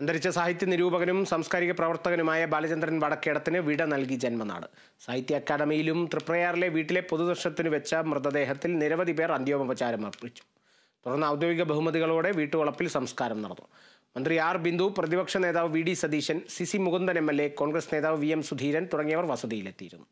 അന്തരിച്ച സാഹിത്യ നിരൂപകനും സാംസ്കാരിക പ്രവർത്തകനുമായ ബാലചന്ദ്രൻ വടക്കേടത്തിന് വിട നൽകി ജന്മനാട് സാഹിത്യ അക്കാദമിയിലും തൃപ്രയാറിലെ വീട്ടിലെ പൊതുദർശനത്തിന് വെച്ച മൃതദേഹത്തിൽ നിരവധി പേർ അന്ത്യോപചാരം അർപ്പിച്ചു തുടർന്ന് ഔദ്യോഗിക ബഹുമതികളോടെ വീട്ടുവളപ്പിൽ സംസ്കാരം നടന്നു മന്ത്രി ആർ ബിന്ദു പ്രതിപക്ഷ നേതാവ് V D Satheesan C C Mukundan M L A Congress നേതാവ് വി എം സുധീരൻ തുടങ്ങിയവർ വസതിയിലെത്തിയിരുന്നു